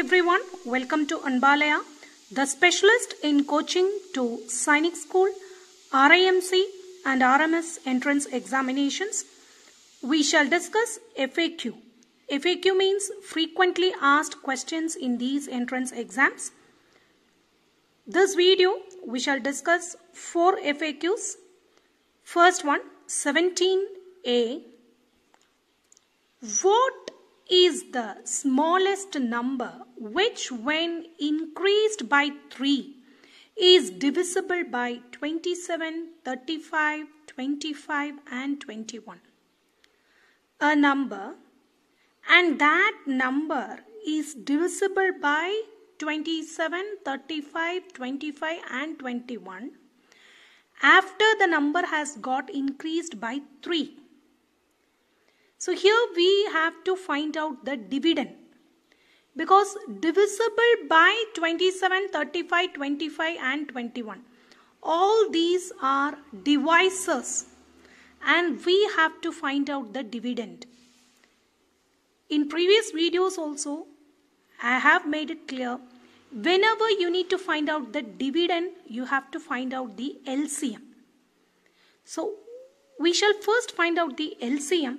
everyone. Welcome to Anbalaya, the specialist in coaching to Sainik School, RIMC and RMS entrance examinations. We shall discuss FAQ. FAQ means frequently asked questions in these entrance exams. This video we shall discuss four FAQs. First one 17A. What is the smallest number which when increased by 3 is divisible by 27, 35, 25 and 21. A number and that number is divisible by 27, 35, 25 and 21 after the number has got increased by 3. So here we have to find out the dividend because divisible by 27, 35, 25 and 21. All these are divisors and we have to find out the dividend. In previous videos also, I have made it clear, whenever you need to find out the dividend, you have to find out the LCM. So, we shall first find out the LCM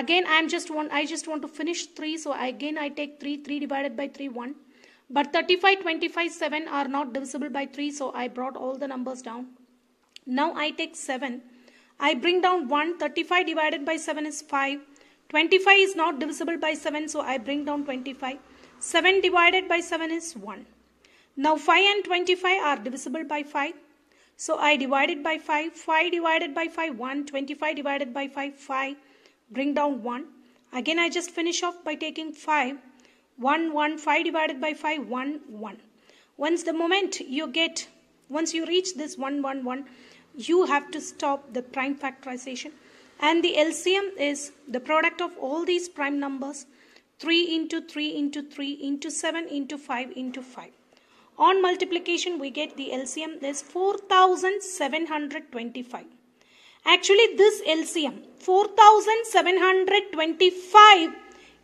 again i am just one i just want to finish 3 so again i take 3 3 divided by 3 1 but 35 25 7 are not divisible by 3 so i brought all the numbers down now i take 7 i bring down 1 35 divided by 7 is 5 25 is not divisible by 7 so i bring down 25 7 divided by 7 is 1 now 5 and 25 are divisible by 5 so I divided by 5, 5 divided by 5, 1, 25 divided by 5, 5 bring down 1 again I just finish off by taking 5 1 1 5 divided by 5 1 1 once the moment you get once you reach this 1 1 1 you have to stop the prime factorization and the LCM is the product of all these prime numbers 3 into 3 into 3 into 7 into 5 into 5 on multiplication we get the LCM is 4725 Actually, this LCM 4725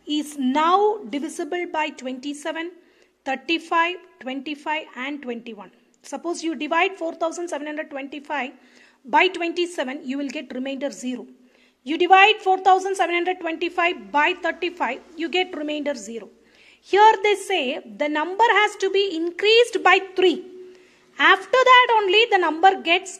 is now divisible by 27, 35, 25 and 21. Suppose you divide 4725 by 27, you will get remainder 0. You divide 4725 by 35, you get remainder 0. Here they say the number has to be increased by 3. After that only the number gets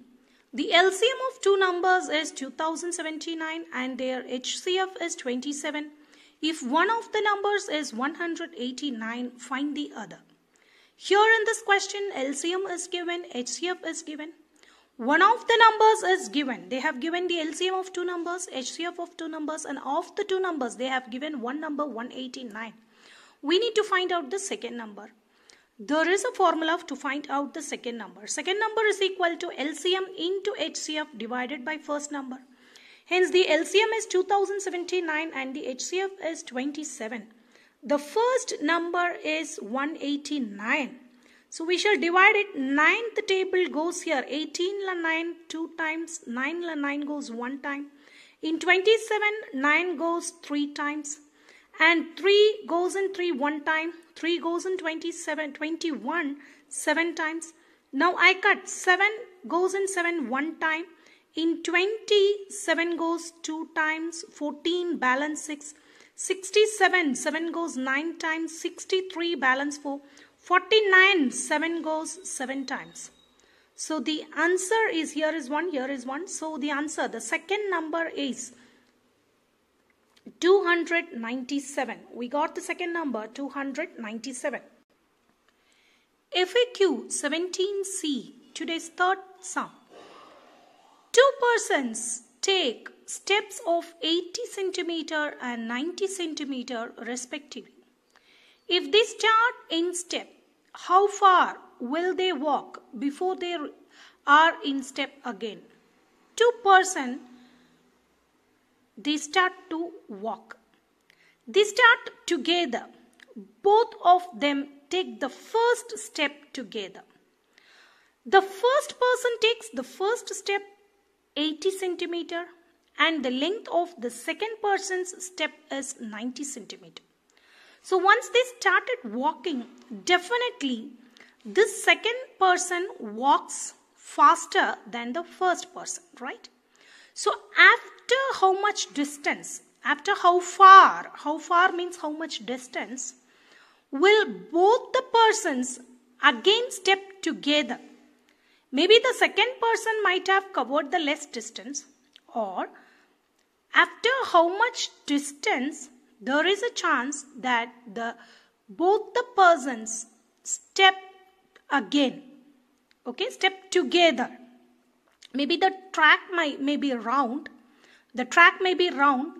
The LCM of two numbers is 2079 and their HCF is 27. If one of the numbers is 189, find the other. Here in this question, LCM is given, HCF is given. One of the numbers is given. They have given the LCM of two numbers, HCF of two numbers and of the two numbers, they have given one number 189. We need to find out the second number. There is a formula to find out the second number. Second number is equal to LCM into HCF divided by first number. Hence the LCM is 2079 and the HCF is 27. The first number is 189. So we shall divide it. Ninth table goes here. 18 la 9 two times. 9 la 9 goes one time. In 27, 9 goes three times and 3 goes in 3 one time 3 goes in 27 21 seven times now i cut 7 goes in 7 one time in 27 goes 2 times 14 balance 6 67 7 goes 9 times 63 balance 4 49 7 goes 7 times so the answer is here is 1 here is 1 so the answer the second number is 297. We got the second number 297. FAQ 17C, today's third sum. Two persons take steps of 80 centimeter and 90 centimeter respectively. If they start in step, how far will they walk before they are in step again? Two person they start to walk. They start together. Both of them take the first step together. The first person takes the first step 80 centimeter and the length of the second person's step is 90 centimeter. So once they started walking, definitely this second person walks faster than the first person, right? So after how much distance, after how far, how far means how much distance, will both the persons again step together. Maybe the second person might have covered the less distance or after how much distance there is a chance that the both the persons step again okay step together maybe the track may, may be round the track may be round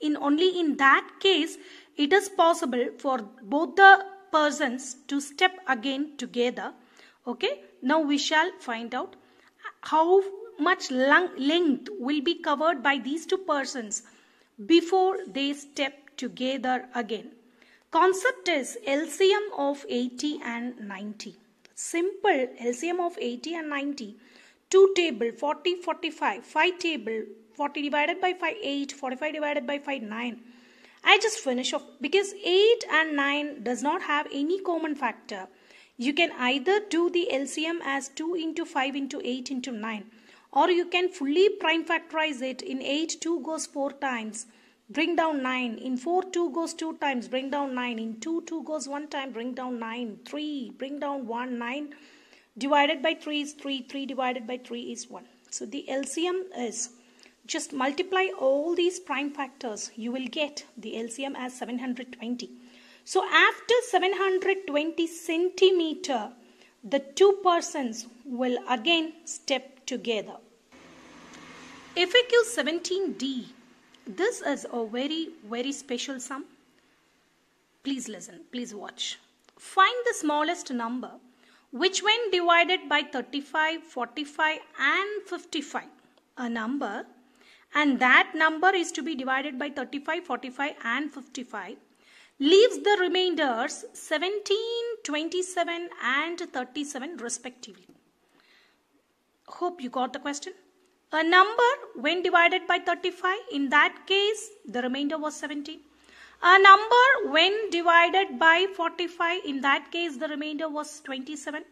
in only in that case it is possible for both the persons to step again together okay now we shall find out how much length will be covered by these two persons before they step together again concept is LCM of 80 and 90 simple LCM of 80 and 90 2 table 40 45 5 table 40 divided by 5 8 45 divided by 5 9 I just finish off because 8 and 9 does not have any common factor you can either do the LCM as 2 into 5 into 8 into 9 or you can fully prime factorize it in 8 2 goes 4 times bring down 9 in 4 2 goes 2 times bring down 9 in 2 2 goes 1 time bring down 9 3 bring down 1 9 divided by 3 is 3 3 divided by 3 is 1 so the LCM is just multiply all these prime factors you will get the LCM as 720 so after 720 centimeter the two persons will again step together FAQ 17D this is a very very special sum please listen please watch find the smallest number which when divided by 35, 45 and 55, a number and that number is to be divided by 35, 45 and 55 leaves the remainders 17, 27 and 37 respectively. Hope you got the question. A number when divided by 35, in that case the remainder was 17. A number when divided by 45, in that case the remainder was 27.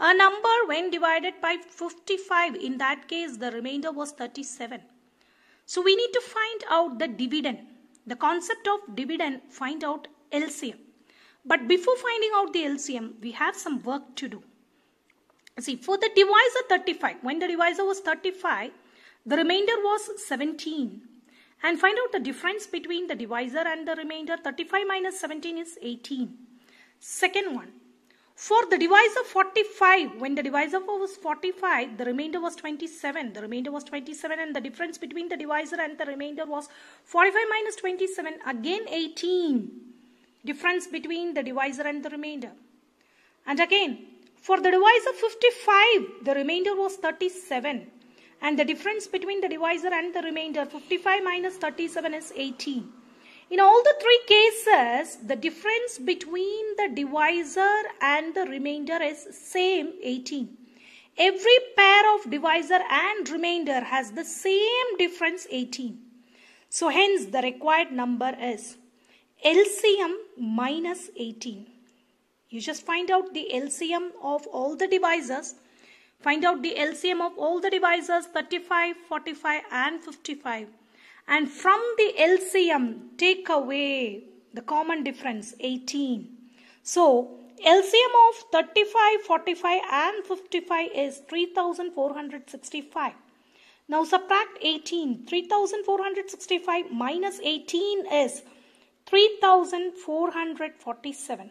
A number when divided by 55, in that case the remainder was 37. So we need to find out the dividend. The concept of dividend, find out LCM. But before finding out the LCM, we have some work to do. See, for the divisor 35, when the divisor was 35, the remainder was 17 and find out the difference between the divisor and the remainder. 35 minus 17 is 18. Second one. For the divisor 45, when the divisor was 45, the remainder was 27. The remainder was 27 and the difference between the divisor and the remainder was 45 minus 27, again 18. Difference between the divisor and the remainder. And again, for the divisor 55, the remainder was 37 and the difference between the divisor and the remainder 55 minus 37 is 18. In all the three cases, the difference between the divisor and the remainder is same 18. Every pair of divisor and remainder has the same difference 18. So hence the required number is LCM minus 18. You just find out the LCM of all the divisors Find out the LCM of all the divisors 35, 45 and 55. And from the LCM, take away the common difference 18. So, LCM of 35, 45 and 55 is 3465. Now subtract 18. 3465 minus 18 is 3447.